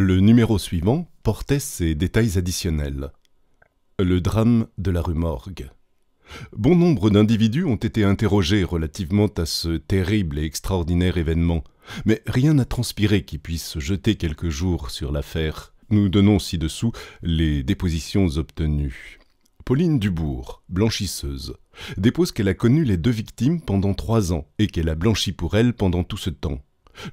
Le numéro suivant portait ces détails additionnels. Le drame de la rue Morgue. Bon nombre d'individus ont été interrogés relativement à ce terrible et extraordinaire événement, mais rien n'a transpiré qui puisse jeter quelques jours sur l'affaire. Nous donnons ci-dessous les dépositions obtenues. Pauline Dubourg, blanchisseuse, dépose qu'elle a connu les deux victimes pendant trois ans et qu'elle a blanchi pour elle pendant tout ce temps.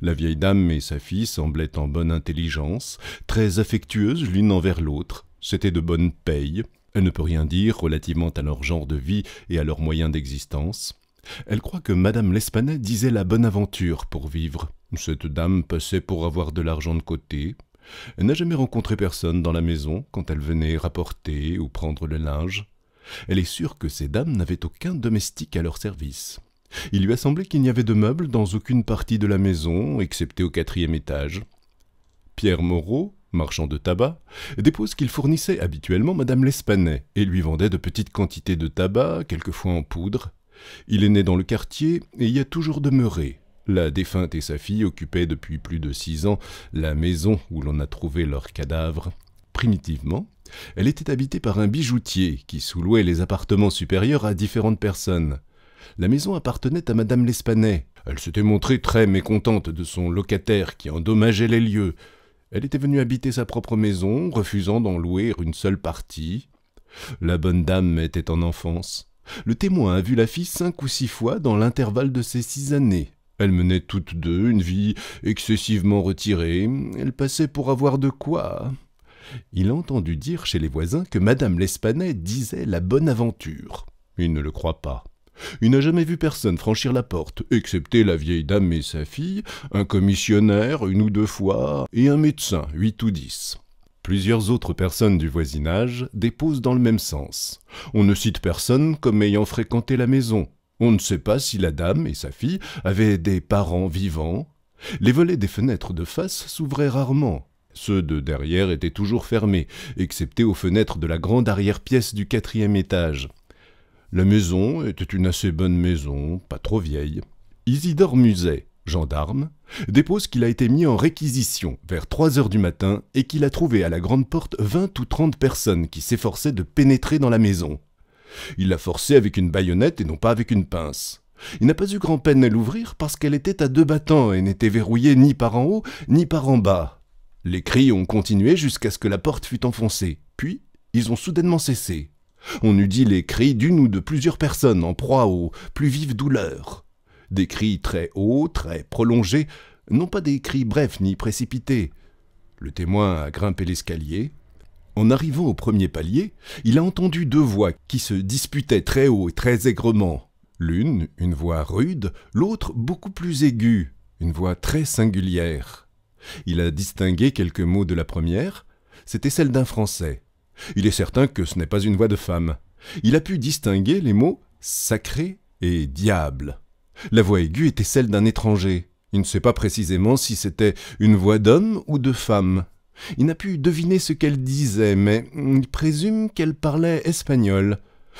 La vieille dame et sa fille semblaient en bonne intelligence, très affectueuses l'une envers l'autre. C'était de bonne paye. Elle ne peut rien dire relativement à leur genre de vie et à leurs moyens d'existence. Elle croit que Madame l'Espanet disait la bonne aventure pour vivre. Cette dame passait pour avoir de l'argent de côté. Elle n'a jamais rencontré personne dans la maison quand elle venait rapporter ou prendre le linge. Elle est sûre que ces dames n'avaient aucun domestique à leur service. Il lui a semblé qu'il n'y avait de meubles dans aucune partie de la maison, excepté au quatrième étage. Pierre Moreau, marchand de tabac, dépose qu'il fournissait habituellement Madame L'Espanet et lui vendait de petites quantités de tabac, quelquefois en poudre. Il est né dans le quartier et y a toujours demeuré. La défunte et sa fille occupaient depuis plus de six ans la maison où l'on a trouvé leur cadavre. Primitivement, elle était habitée par un bijoutier qui sous les appartements supérieurs à différentes personnes la maison appartenait à Madame L'Espanay. Elle s'était montrée très mécontente de son locataire qui endommageait les lieux. Elle était venue habiter sa propre maison, refusant d'en louer une seule partie. La bonne dame était en enfance. Le témoin a vu la fille cinq ou six fois dans l'intervalle de ces six années. Elles menaient toutes deux une vie excessivement retirée. Elles passaient pour avoir de quoi. Il a entendu dire chez les voisins que Madame L'Espanay disait la bonne aventure. Il ne le croit pas. Il n'a jamais vu personne franchir la porte, excepté la vieille dame et sa fille, un commissionnaire une ou deux fois, et un médecin, huit ou dix. Plusieurs autres personnes du voisinage déposent dans le même sens. On ne cite personne comme ayant fréquenté la maison. On ne sait pas si la dame et sa fille avaient des parents vivants. Les volets des fenêtres de face s'ouvraient rarement. Ceux de derrière étaient toujours fermés, excepté aux fenêtres de la grande arrière-pièce du quatrième étage. La maison était une assez bonne maison, pas trop vieille. Isidore Muset, gendarme, dépose qu'il a été mis en réquisition vers 3 heures du matin et qu'il a trouvé à la grande porte 20 ou 30 personnes qui s'efforçaient de pénétrer dans la maison. Il l'a forcée avec une baïonnette et non pas avec une pince. Il n'a pas eu grand-peine à l'ouvrir parce qu'elle était à deux battants et n'était verrouillée ni par en haut ni par en bas. Les cris ont continué jusqu'à ce que la porte fût enfoncée, puis ils ont soudainement cessé. On eût dit les cris d'une ou de plusieurs personnes en proie aux plus vives douleurs. Des cris très hauts, très prolongés, non pas des cris brefs ni précipités. Le témoin a grimpé l'escalier. En arrivant au premier palier, il a entendu deux voix qui se disputaient très haut et très aigrement. L'une, une voix rude, l'autre beaucoup plus aiguë, une voix très singulière. Il a distingué quelques mots de la première, c'était celle d'un Français. Il est certain que ce n'est pas une voix de femme. Il a pu distinguer les mots sacré et diable. La voix aiguë était celle d'un étranger. Il ne sait pas précisément si c'était une voix d'homme ou de femme. Il n'a pu deviner ce qu'elle disait, mais il présume qu'elle parlait espagnol.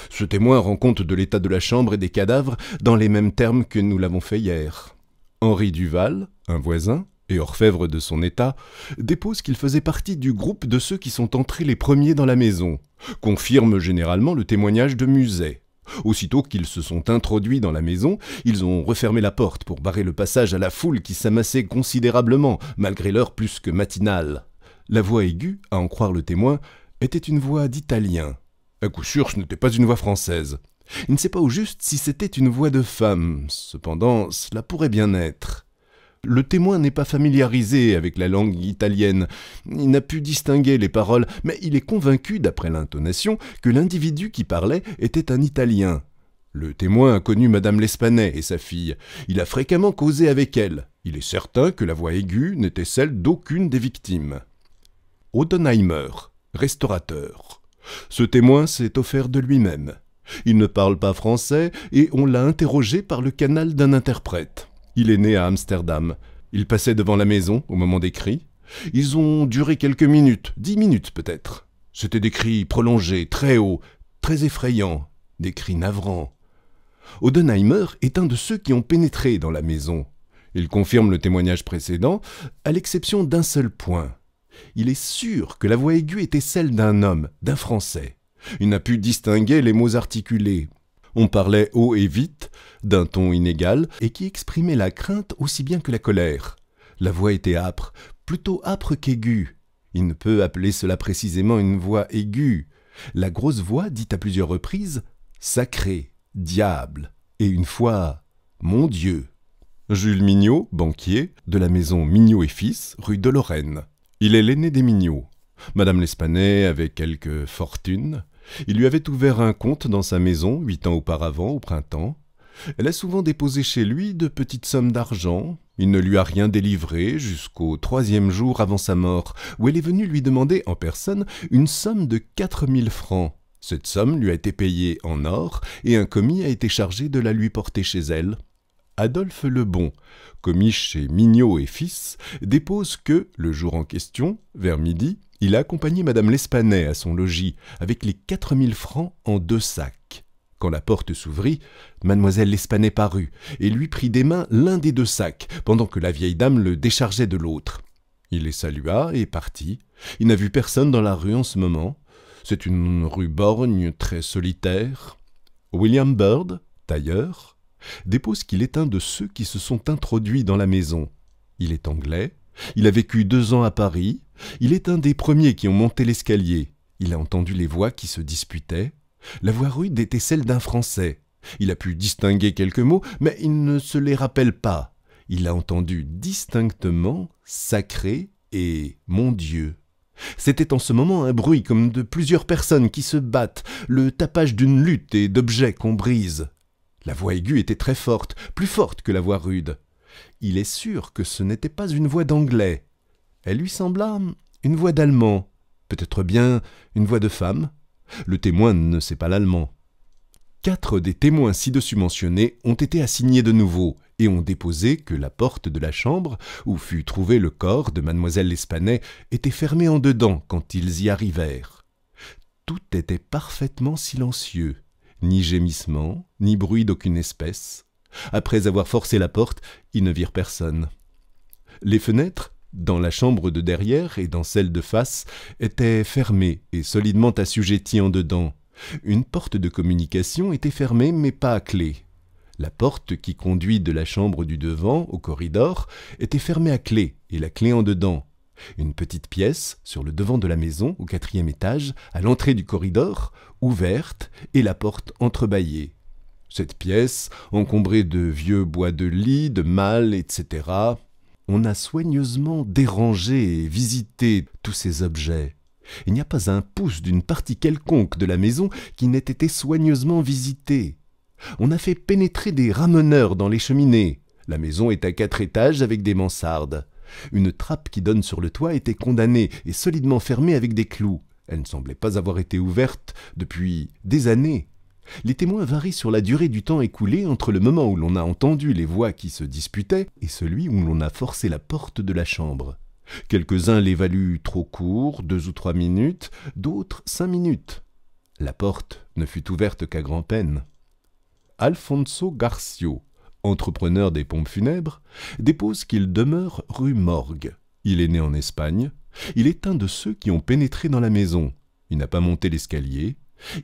Ce témoin rend compte de l'état de la chambre et des cadavres dans les mêmes termes que nous l'avons fait hier. Henri Duval, un voisin, et orfèvre de son état, dépose qu'il faisait partie du groupe de ceux qui sont entrés les premiers dans la maison, confirme généralement le témoignage de Muset. Aussitôt qu'ils se sont introduits dans la maison, ils ont refermé la porte pour barrer le passage à la foule qui s'amassait considérablement, malgré l'heure plus que matinale. La voix aiguë, à en croire le témoin, était une voix d'Italien. À coup sûr, ce n'était pas une voix française. Il ne sait pas au juste si c'était une voix de femme, cependant cela pourrait bien être. Le témoin n'est pas familiarisé avec la langue italienne. Il n'a pu distinguer les paroles, mais il est convaincu, d'après l'intonation, que l'individu qui parlait était un Italien. Le témoin a connu Madame l'Espanet et sa fille. Il a fréquemment causé avec elle. Il est certain que la voix aiguë n'était celle d'aucune des victimes. Odenheimer, restaurateur. Ce témoin s'est offert de lui-même. Il ne parle pas français et on l'a interrogé par le canal d'un interprète. Il est né à Amsterdam. Il passait devant la maison au moment des cris. Ils ont duré quelques minutes, dix minutes peut-être. C'étaient des cris prolongés, très hauts, très effrayants, des cris navrants. Odenheimer est un de ceux qui ont pénétré dans la maison. Il confirme le témoignage précédent, à l'exception d'un seul point. Il est sûr que la voix aiguë était celle d'un homme, d'un Français. Il n'a pu distinguer les mots articulés, on parlait haut et vite, d'un ton inégal, et qui exprimait la crainte aussi bien que la colère. La voix était âpre, plutôt âpre qu'aiguë. Il ne peut appeler cela précisément une voix aiguë. La grosse voix dit à plusieurs reprises Sacré, diable, et une fois Mon Dieu. Jules Mignot, banquier, de la maison Mignot et Fils, rue de Lorraine. Il est l'aîné des Mignot. Madame L'Espanet avait quelque fortune, il lui avait ouvert un compte dans sa maison huit ans auparavant, au printemps. Elle a souvent déposé chez lui de petites sommes d'argent. Il ne lui a rien délivré jusqu'au troisième jour avant sa mort, où elle est venue lui demander en personne une somme de quatre mille francs. Cette somme lui a été payée en or, et un commis a été chargé de la lui porter chez elle. Adolphe Lebon, commis chez Mignot et Fils, dépose que, le jour en question, vers midi, il a accompagné Madame L'Espanet à son logis avec les quatre mille francs en deux sacs. Quand la porte s'ouvrit, mademoiselle L'Espanet parut et lui prit des mains l'un des deux sacs, pendant que la vieille dame le déchargeait de l'autre. Il les salua et partit. Il n'a vu personne dans la rue en ce moment. C'est une rue borgne, très solitaire. William Bird, tailleur, dépose qu'il est un de ceux qui se sont introduits dans la maison. Il est anglais, il a vécu deux ans à Paris. Il est un des premiers qui ont monté l'escalier. Il a entendu les voix qui se disputaient. La voix rude était celle d'un Français. Il a pu distinguer quelques mots, mais il ne se les rappelle pas. Il a entendu distinctement sacré et mon Dieu. C'était en ce moment un bruit comme de plusieurs personnes qui se battent, le tapage d'une lutte et d'objets qu'on brise. La voix aiguë était très forte, plus forte que la voix rude. Il est sûr que ce n'était pas une voix d'anglais. Elle lui sembla une voix d'allemand, peut-être bien une voix de femme. Le témoin ne sait pas l'allemand. Quatre des témoins ci-dessus mentionnés ont été assignés de nouveau et ont déposé que la porte de la chambre où fut trouvé le corps de mademoiselle l'Espanay était fermée en dedans quand ils y arrivèrent. Tout était parfaitement silencieux, ni gémissement, ni bruit d'aucune espèce. Après avoir forcé la porte, ils ne virent personne. Les fenêtres, dans la chambre de derrière et dans celle de face, étaient fermées et solidement assujetties en dedans. Une porte de communication était fermée mais pas à clé. La porte qui conduit de la chambre du devant au corridor était fermée à clé et la clé en dedans. Une petite pièce, sur le devant de la maison, au quatrième étage, à l'entrée du corridor, ouverte et la porte entrebâillée. Cette pièce, encombrée de vieux bois de lit, de malles, etc., on a soigneusement dérangé et visité tous ces objets. Il n'y a pas un pouce d'une partie quelconque de la maison qui n'ait été soigneusement visitée. On a fait pénétrer des rameneurs dans les cheminées. La maison est à quatre étages avec des mansardes. Une trappe qui donne sur le toit était condamnée et solidement fermée avec des clous. Elle ne semblait pas avoir été ouverte depuis des années. Les témoins varient sur la durée du temps écoulé entre le moment où l'on a entendu les voix qui se disputaient et celui où l'on a forcé la porte de la chambre. Quelques-uns l'évaluent trop court, deux ou trois minutes, d'autres cinq minutes. La porte ne fut ouverte qu'à grand-peine. Alfonso Garcio, entrepreneur des pompes funèbres, dépose qu'il demeure rue Morgue. Il est né en Espagne. Il est un de ceux qui ont pénétré dans la maison. Il n'a pas monté l'escalier,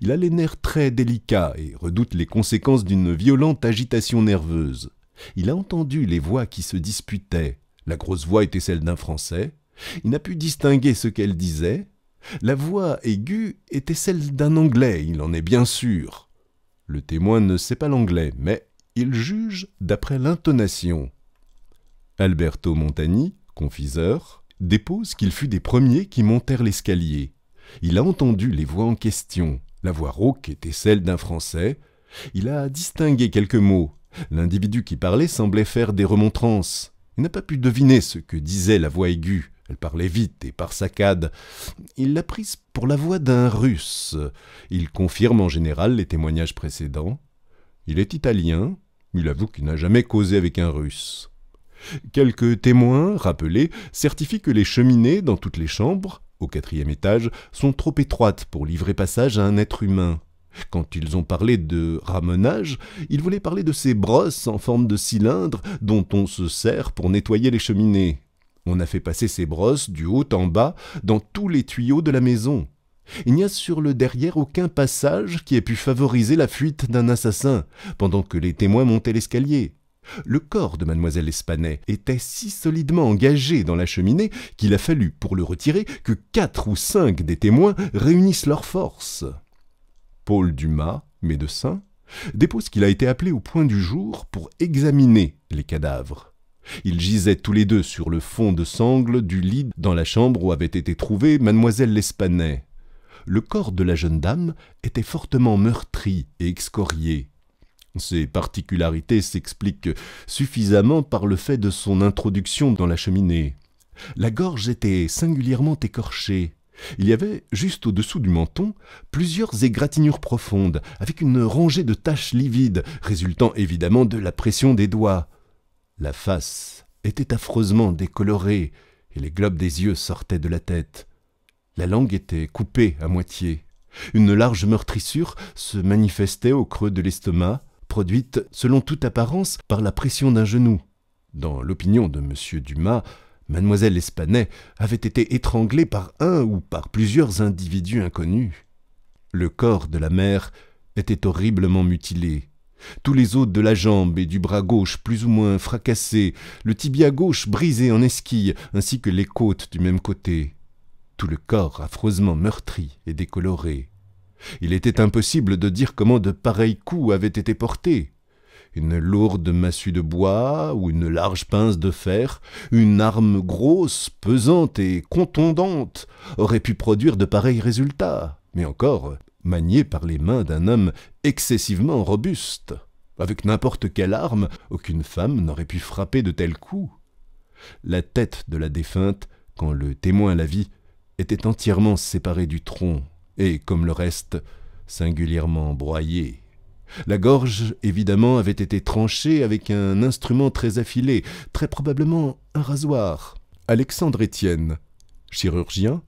il a les nerfs très délicats et redoute les conséquences d'une violente agitation nerveuse. Il a entendu les voix qui se disputaient. La grosse voix était celle d'un Français. Il n'a pu distinguer ce qu'elle disait. La voix aiguë était celle d'un Anglais, il en est bien sûr. Le témoin ne sait pas l'anglais, mais il juge d'après l'intonation. Alberto Montani, confiseur, dépose qu'il fut des premiers qui montèrent l'escalier. Il a entendu les voix en question. La voix rauque était celle d'un Français. Il a distingué quelques mots. L'individu qui parlait semblait faire des remontrances. Il n'a pas pu deviner ce que disait la voix aiguë. Elle parlait vite et par saccades. Il l'a prise pour la voix d'un Russe. Il confirme en général les témoignages précédents. Il est italien. Il avoue qu'il n'a jamais causé avec un Russe. Quelques témoins, rappelés, certifient que les cheminées dans toutes les chambres au quatrième étage, sont trop étroites pour livrer passage à un être humain. Quand ils ont parlé de ramenage, ils voulaient parler de ces brosses en forme de cylindre dont on se sert pour nettoyer les cheminées. On a fait passer ces brosses du haut en bas dans tous les tuyaux de la maison. Il n'y a sur le derrière aucun passage qui ait pu favoriser la fuite d'un assassin, pendant que les témoins montaient l'escalier. Le corps de mademoiselle L'Espanay était si solidement engagé dans la cheminée qu'il a fallu, pour le retirer, que quatre ou cinq des témoins réunissent leurs forces. Paul Dumas, médecin, dépose qu'il a été appelé au point du jour pour examiner les cadavres. Ils gisaient tous les deux sur le fond de sangle du lit dans la chambre où avait été trouvée mademoiselle Lespanet. Le corps de la jeune dame était fortement meurtri et excorié. Ces particularités s'expliquent suffisamment par le fait de son introduction dans la cheminée. La gorge était singulièrement écorchée. Il y avait, juste au-dessous du menton, plusieurs égratignures profondes, avec une rangée de taches livides, résultant évidemment de la pression des doigts. La face était affreusement décolorée, et les globes des yeux sortaient de la tête. La langue était coupée à moitié. Une large meurtrissure se manifestait au creux de l'estomac, produite, selon toute apparence, par la pression d'un genou. Dans l'opinion de M. Dumas, Mademoiselle Espanet avait été étranglée par un ou par plusieurs individus inconnus. Le corps de la mère était horriblement mutilé. Tous les os de la jambe et du bras gauche plus ou moins fracassés, le tibia gauche brisé en esquille, ainsi que les côtes du même côté. Tout le corps affreusement meurtri et décoloré. Il était impossible de dire comment de pareils coups avaient été portés. Une lourde massue de bois ou une large pince de fer, une arme grosse, pesante et contondante aurait pu produire de pareils résultats, mais encore maniée par les mains d'un homme excessivement robuste. Avec n'importe quelle arme, aucune femme n'aurait pu frapper de tels coups. La tête de la défunte, quand le témoin la vit, était entièrement séparée du tronc et, comme le reste, singulièrement broyé. La gorge, évidemment, avait été tranchée avec un instrument très affilé, très probablement un rasoir. Alexandre Étienne, chirurgien,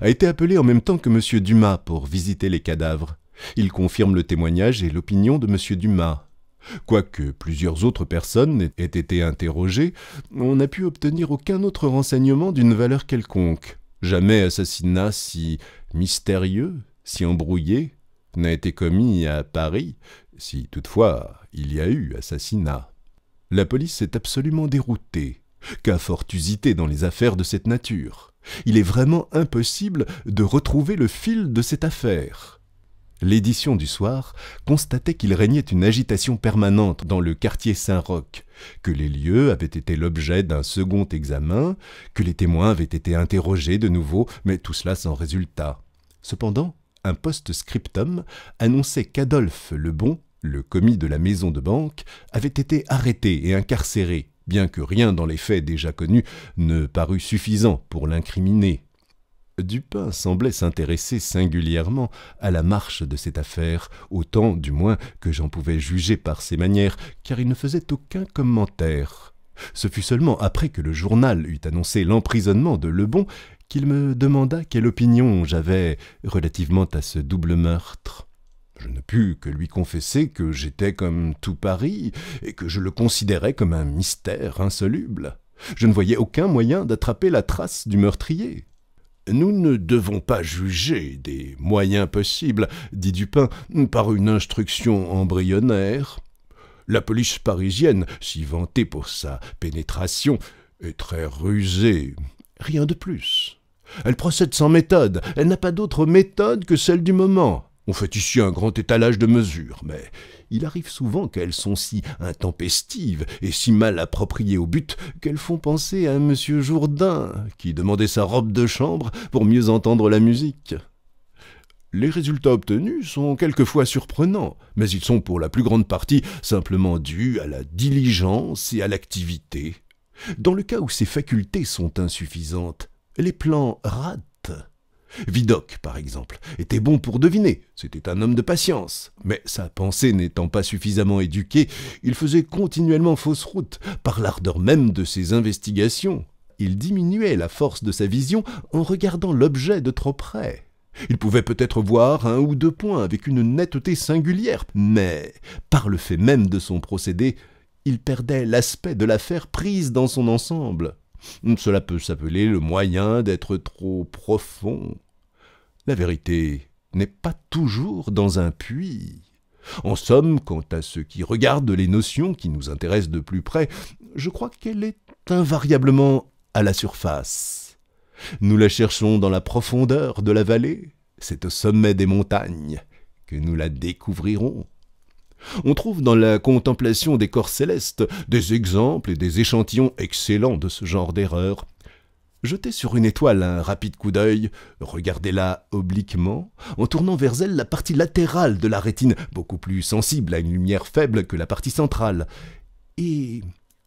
a été appelé en même temps que M. Dumas pour visiter les cadavres. Il confirme le témoignage et l'opinion de M. Dumas. Quoique plusieurs autres personnes aient été interrogées, on n'a pu obtenir aucun autre renseignement d'une valeur quelconque. Jamais assassinat si mystérieux, si embrouillé, n'a été commis à Paris, si toutefois il y a eu assassinat. La police est absolument déroutée, qu'a fortusité dans les affaires de cette nature. Il est vraiment impossible de retrouver le fil de cette affaire. L'édition du soir constatait qu'il régnait une agitation permanente dans le quartier Saint-Roch, que les lieux avaient été l'objet d'un second examen, que les témoins avaient été interrogés de nouveau, mais tout cela sans résultat. Cependant, un post-scriptum annonçait qu'Adolphe Lebon, le commis de la maison de banque, avait été arrêté et incarcéré, bien que rien dans les faits déjà connus ne parût suffisant pour l'incriminer. Dupin semblait s'intéresser singulièrement à la marche de cette affaire, autant du moins que j'en pouvais juger par ses manières, car il ne faisait aucun commentaire. Ce fut seulement après que le journal eut annoncé l'emprisonnement de Lebon qu'il me demanda quelle opinion j'avais relativement à ce double meurtre. Je ne pus que lui confesser que j'étais comme tout Paris et que je le considérais comme un mystère insoluble. Je ne voyais aucun moyen d'attraper la trace du meurtrier. Nous ne devons pas juger des moyens possibles, dit Dupin, par une instruction embryonnaire. La police parisienne, si vantée pour sa pénétration, est très rusée, rien de plus. Elle procède sans méthode, elle n'a pas d'autre méthode que celle du moment. On fait ici un grand étalage de mesures, mais il arrive souvent qu'elles sont si intempestives et si mal appropriées au but qu'elles font penser à M. Jourdain, qui demandait sa robe de chambre pour mieux entendre la musique. Les résultats obtenus sont quelquefois surprenants, mais ils sont pour la plus grande partie simplement dus à la diligence et à l'activité. Dans le cas où ces facultés sont insuffisantes, les plans ratent Vidocq, par exemple, était bon pour deviner, c'était un homme de patience, mais sa pensée n'étant pas suffisamment éduquée, il faisait continuellement fausse route, par l'ardeur même de ses investigations. Il diminuait la force de sa vision en regardant l'objet de trop près. Il pouvait peut-être voir un ou deux points avec une netteté singulière, mais, par le fait même de son procédé, il perdait l'aspect de l'affaire prise dans son ensemble. Hmm, cela peut s'appeler le moyen d'être trop profond. La vérité n'est pas toujours dans un puits. En somme, quant à ce qui regarde les notions qui nous intéressent de plus près, je crois qu'elle est invariablement à la surface. Nous la cherchons dans la profondeur de la vallée, c'est au sommet des montagnes que nous la découvrirons. On trouve dans la contemplation des corps célestes des exemples et des échantillons excellents de ce genre d'erreur. Jetez sur une étoile un rapide coup d'œil, regardez-la obliquement, en tournant vers elle la partie latérale de la rétine, beaucoup plus sensible à une lumière faible que la partie centrale, et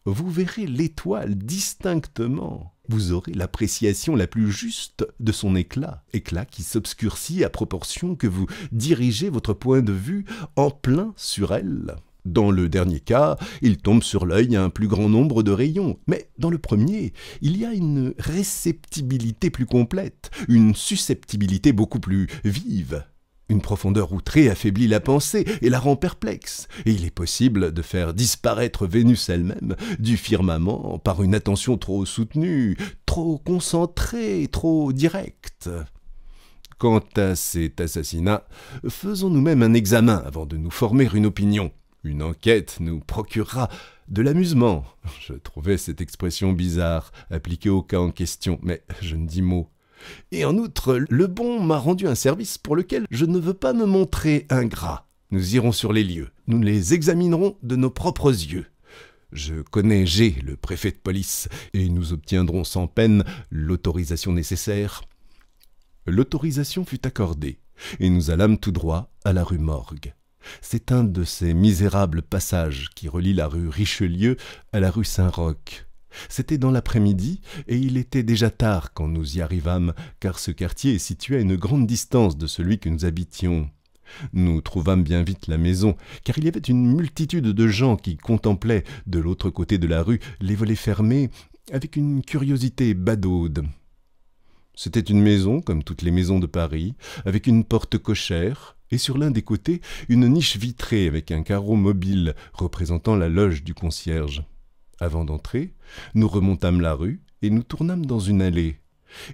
vous verrez l'étoile distinctement vous aurez l'appréciation la plus juste de son éclat, éclat qui s'obscurcit à proportion que vous dirigez votre point de vue en plein sur elle. Dans le dernier cas, il tombe sur l'œil un plus grand nombre de rayons, mais dans le premier, il y a une réceptibilité plus complète, une susceptibilité beaucoup plus vive, une profondeur outrée affaiblit la pensée et la rend perplexe, et il est possible de faire disparaître Vénus elle-même du firmament par une attention trop soutenue, trop concentrée, trop directe. Quant à cet assassinat, faisons-nous même un examen avant de nous former une opinion. Une enquête nous procurera de l'amusement. Je trouvais cette expression bizarre appliquée au cas en question, mais je ne dis mot et en outre, le bon m'a rendu un service pour lequel je ne veux pas me montrer ingrat. Nous irons sur les lieux, nous les examinerons de nos propres yeux. Je connais G, le préfet de police, et nous obtiendrons sans peine l'autorisation nécessaire. L'autorisation fut accordée, et nous allâmes tout droit à la rue Morgue. C'est un de ces misérables passages qui relient la rue Richelieu à la rue Saint-Roch. C'était dans l'après-midi, et il était déjà tard quand nous y arrivâmes, car ce quartier est situé à une grande distance de celui que nous habitions. Nous trouvâmes bien vite la maison, car il y avait une multitude de gens qui contemplaient, de l'autre côté de la rue, les volets fermés, avec une curiosité badaude. C'était une maison, comme toutes les maisons de Paris, avec une porte cochère, et sur l'un des côtés, une niche vitrée avec un carreau mobile représentant la loge du concierge. Avant d'entrer, nous remontâmes la rue et nous tournâmes dans une allée,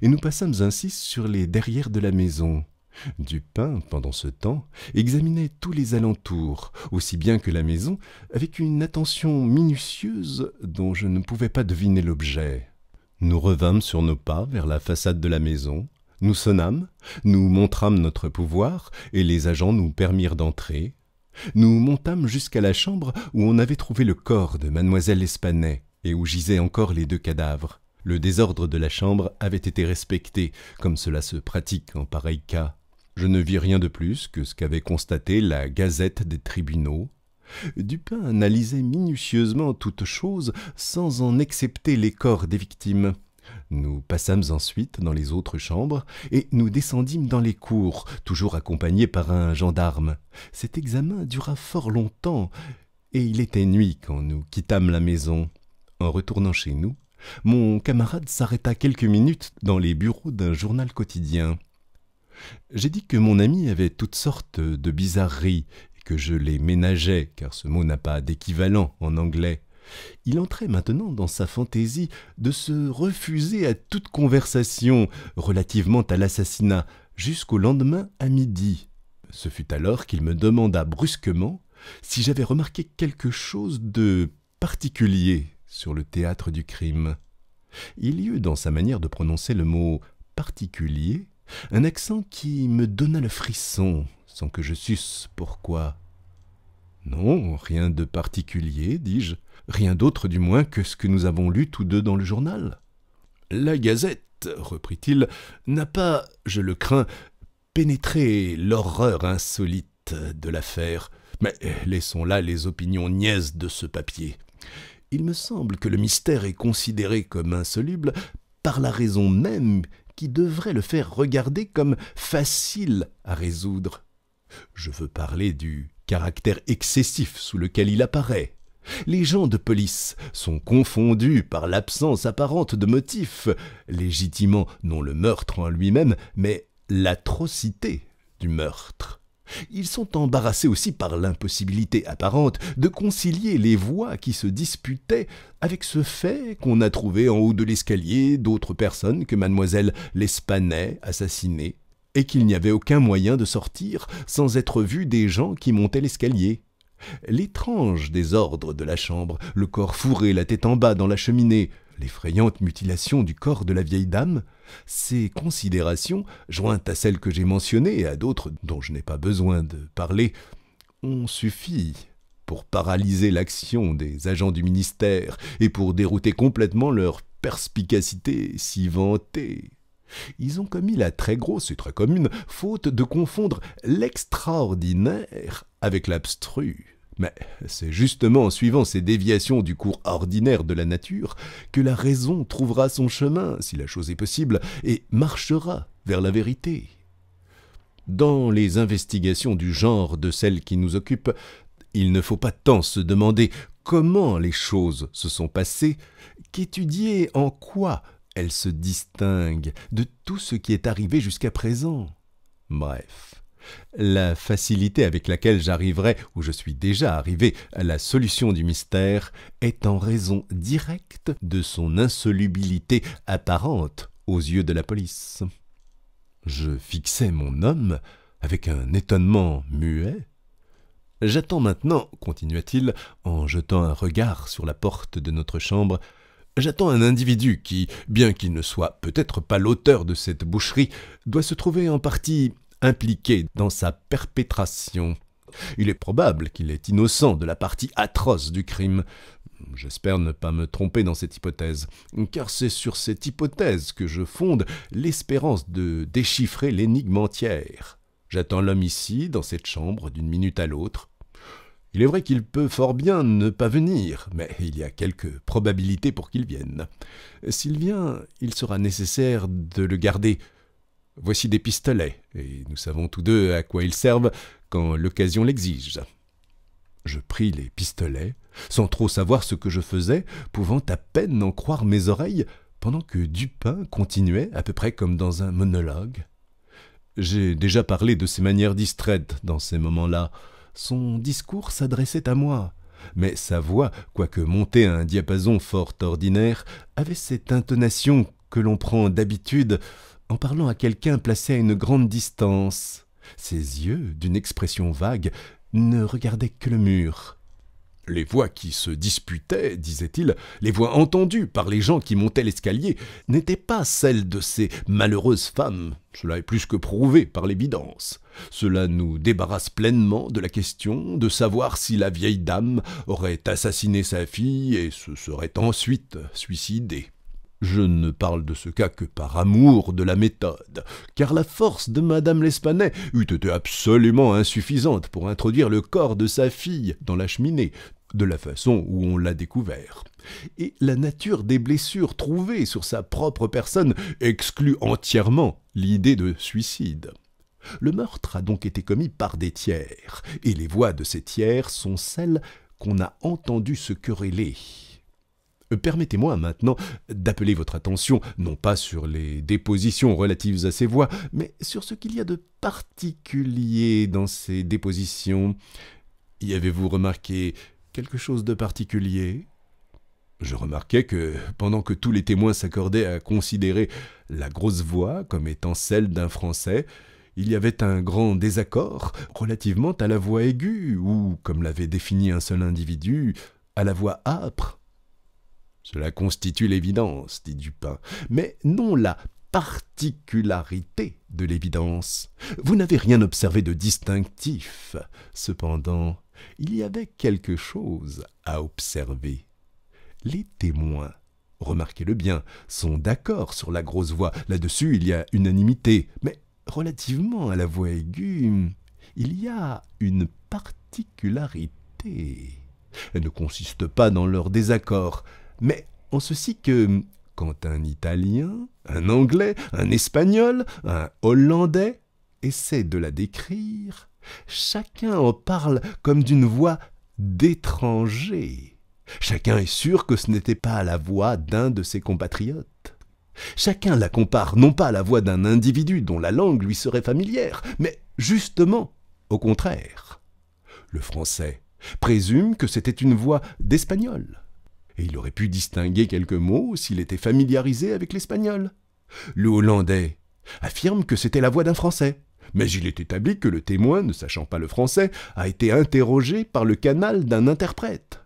et nous passâmes ainsi sur les derrières de la maison. Dupin, pendant ce temps, examinait tous les alentours, aussi bien que la maison, avec une attention minutieuse dont je ne pouvais pas deviner l'objet. Nous revînmes sur nos pas vers la façade de la maison, nous sonnâmes, nous montrâmes notre pouvoir, et les agents nous permirent d'entrer, nous montâmes jusqu'à la chambre où on avait trouvé le corps de mademoiselle espanay et où gisaient encore les deux cadavres. Le désordre de la chambre avait été respecté, comme cela se pratique en pareil cas. Je ne vis rien de plus que ce qu'avait constaté la gazette des tribunaux. Dupin analysait minutieusement toutes choses sans en excepter les corps des victimes. Nous passâmes ensuite dans les autres chambres et nous descendîmes dans les cours, toujours accompagnés par un gendarme. Cet examen dura fort longtemps, et il était nuit quand nous quittâmes la maison. En retournant chez nous, mon camarade s'arrêta quelques minutes dans les bureaux d'un journal quotidien. J'ai dit que mon ami avait toutes sortes de bizarreries, et que je les ménageais, car ce mot n'a pas d'équivalent en anglais. Il entrait maintenant dans sa fantaisie de se refuser à toute conversation relativement à l'assassinat jusqu'au lendemain à midi. Ce fut alors qu'il me demanda brusquement si j'avais remarqué quelque chose de particulier sur le théâtre du crime. Il y eut dans sa manière de prononcer le mot particulier un accent qui me donna le frisson sans que je susse pourquoi. Non, rien de particulier, dis-je, rien d'autre du moins que ce que nous avons lu tous deux dans le journal. La gazette, reprit-il, n'a pas, je le crains, pénétré l'horreur insolite de l'affaire. Mais laissons là les opinions niaises de ce papier. Il me semble que le mystère est considéré comme insoluble par la raison même qui devrait le faire regarder comme facile à résoudre. Je veux parler du caractère excessif sous lequel il apparaît. Les gens de police sont confondus par l'absence apparente de motifs, légitimant non le meurtre en lui-même, mais l'atrocité du meurtre. Ils sont embarrassés aussi par l'impossibilité apparente de concilier les voix qui se disputaient avec ce fait qu'on a trouvé en haut de l'escalier d'autres personnes que mademoiselle l'Espanet assassinée et qu'il n'y avait aucun moyen de sortir sans être vu des gens qui montaient l'escalier. L'étrange désordre de la chambre, le corps fourré la tête en bas dans la cheminée, l'effrayante mutilation du corps de la vieille dame, ces considérations, jointes à celles que j'ai mentionnées et à d'autres dont je n'ai pas besoin de parler, ont suffi pour paralyser l'action des agents du ministère et pour dérouter complètement leur perspicacité si vantée. Ils ont commis la très grosse et très commune faute de confondre l'extraordinaire avec l'abstru. Mais c'est justement en suivant ces déviations du cours ordinaire de la nature que la raison trouvera son chemin, si la chose est possible, et marchera vers la vérité. Dans les investigations du genre de celles qui nous occupent, il ne faut pas tant se demander comment les choses se sont passées qu'étudier en quoi elle se distingue de tout ce qui est arrivé jusqu'à présent. Bref, la facilité avec laquelle j'arriverai, ou je suis déjà arrivé, à la solution du mystère est en raison directe de son insolubilité apparente aux yeux de la police. Je fixai mon homme avec un étonnement muet. J'attends maintenant, continua-t-il, en jetant un regard sur la porte de notre chambre, J'attends un individu qui, bien qu'il ne soit peut-être pas l'auteur de cette boucherie, doit se trouver en partie impliqué dans sa perpétration. Il est probable qu'il est innocent de la partie atroce du crime. J'espère ne pas me tromper dans cette hypothèse, car c'est sur cette hypothèse que je fonde l'espérance de déchiffrer l'énigme entière. J'attends l'homme ici, dans cette chambre, d'une minute à l'autre, il est vrai qu'il peut fort bien ne pas venir, mais il y a quelques probabilités pour qu'il vienne. S'il vient, il sera nécessaire de le garder. Voici des pistolets, et nous savons tous deux à quoi ils servent quand l'occasion l'exige. Je pris les pistolets, sans trop savoir ce que je faisais, pouvant à peine en croire mes oreilles, pendant que Dupin continuait, à peu près comme dans un monologue. J'ai déjà parlé de ses manières distraites dans ces moments-là. Son discours s'adressait à moi, mais sa voix, quoique montée à un diapason fort ordinaire, avait cette intonation que l'on prend d'habitude en parlant à quelqu'un placé à une grande distance. Ses yeux, d'une expression vague, ne regardaient que le mur. Les voix qui se disputaient, disait-il, les voix entendues par les gens qui montaient l'escalier, n'étaient pas celles de ces malheureuses femmes. Cela est plus que prouvé par l'évidence. Cela nous débarrasse pleinement de la question de savoir si la vieille dame aurait assassiné sa fille et se serait ensuite suicidée. Je ne parle de ce cas que par amour de la méthode, car la force de Madame l'Espanet eût été absolument insuffisante pour introduire le corps de sa fille dans la cheminée, de la façon où on l'a découvert. Et la nature des blessures trouvées sur sa propre personne exclut entièrement l'idée de suicide. Le meurtre a donc été commis par des tiers, et les voix de ces tiers sont celles qu'on a entendues se quereller. Euh, permettez-moi maintenant d'appeler votre attention non pas sur les dépositions relatives à ces voix, mais sur ce qu'il y a de particulier dans ces dépositions. Y avez-vous remarqué Quelque chose de particulier Je remarquai que, pendant que tous les témoins s'accordaient à considérer la grosse voix comme étant celle d'un Français, il y avait un grand désaccord relativement à la voix aiguë, ou, comme l'avait défini un seul individu, à la voix âpre. Cela constitue l'évidence, dit Dupin, mais non la particularité de l'évidence. Vous n'avez rien observé de distinctif. Cependant, il y avait quelque chose à observer. Les témoins, remarquez-le bien, sont d'accord sur la grosse voix. Là-dessus, il y a unanimité. Mais relativement à la voix aiguë, il y a une particularité. Elle ne consiste pas dans leur désaccord, mais en ceci que, quand un Italien, un Anglais, un Espagnol, un Hollandais essaie de la décrire, Chacun en parle comme d'une voix d'étranger. Chacun est sûr que ce n'était pas la voix d'un de ses compatriotes. Chacun la compare non pas à la voix d'un individu dont la langue lui serait familière, mais justement au contraire. Le français présume que c'était une voix d'espagnol, et il aurait pu distinguer quelques mots s'il était familiarisé avec l'espagnol. Le hollandais affirme que c'était la voix d'un français, mais il est établi que le témoin, ne sachant pas le français, a été interrogé par le canal d'un interprète.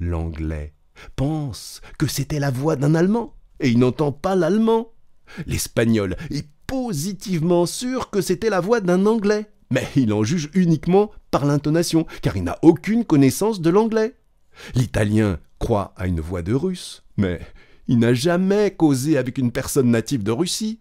L'anglais pense que c'était la voix d'un Allemand, et il n'entend pas l'allemand. L'espagnol est positivement sûr que c'était la voix d'un Anglais, mais il en juge uniquement par l'intonation, car il n'a aucune connaissance de l'anglais. L'italien croit à une voix de russe, mais il n'a jamais causé avec une personne native de Russie.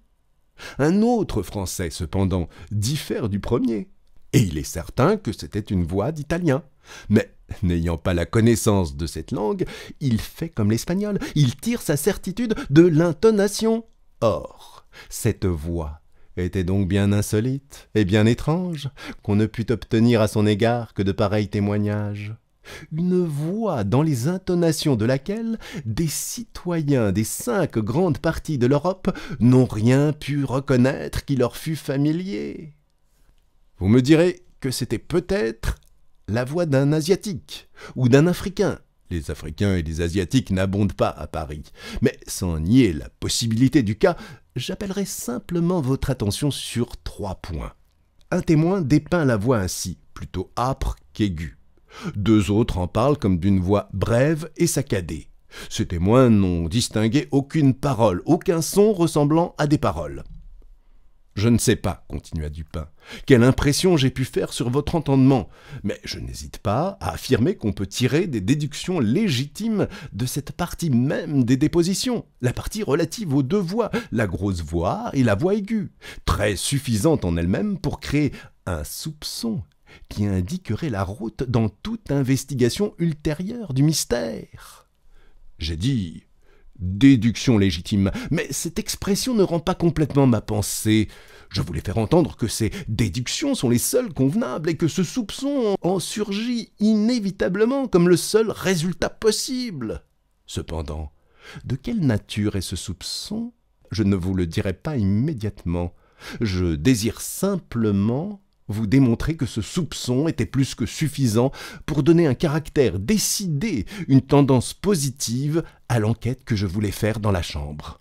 Un autre Français, cependant, diffère du premier, et il est certain que c'était une voix d'italien. Mais n'ayant pas la connaissance de cette langue, il fait comme l'espagnol, il tire sa certitude de l'intonation. Or, cette voix était donc bien insolite et bien étrange qu'on ne put obtenir à son égard que de pareils témoignages une voix dans les intonations de laquelle des citoyens des cinq grandes parties de l'Europe n'ont rien pu reconnaître qui leur fût familier. Vous me direz que c'était peut-être la voix d'un Asiatique ou d'un Africain. Les Africains et les Asiatiques n'abondent pas à Paris, mais sans nier la possibilité du cas, j'appellerai simplement votre attention sur trois points. Un témoin dépeint la voix ainsi, plutôt âpre qu'aiguë. Deux autres en parlent comme d'une voix brève et saccadée. Ces témoins n'ont distingué aucune parole, aucun son ressemblant à des paroles. Je ne sais pas, continua Dupin, quelle impression j'ai pu faire sur votre entendement, mais je n'hésite pas à affirmer qu'on peut tirer des déductions légitimes de cette partie même des dépositions, la partie relative aux deux voix, la grosse voix et la voix aiguë, très suffisante en elle-même pour créer un soupçon qui indiquerait la route dans toute investigation ultérieure du mystère. J'ai dit déduction légitime, mais cette expression ne rend pas complètement ma pensée. Je voulais faire entendre que ces déductions sont les seules convenables et que ce soupçon en surgit inévitablement comme le seul résultat possible. Cependant, de quelle nature est ce soupçon Je ne vous le dirai pas immédiatement. Je désire simplement vous démontrez que ce soupçon était plus que suffisant pour donner un caractère décidé, une tendance positive à l'enquête que je voulais faire dans la chambre.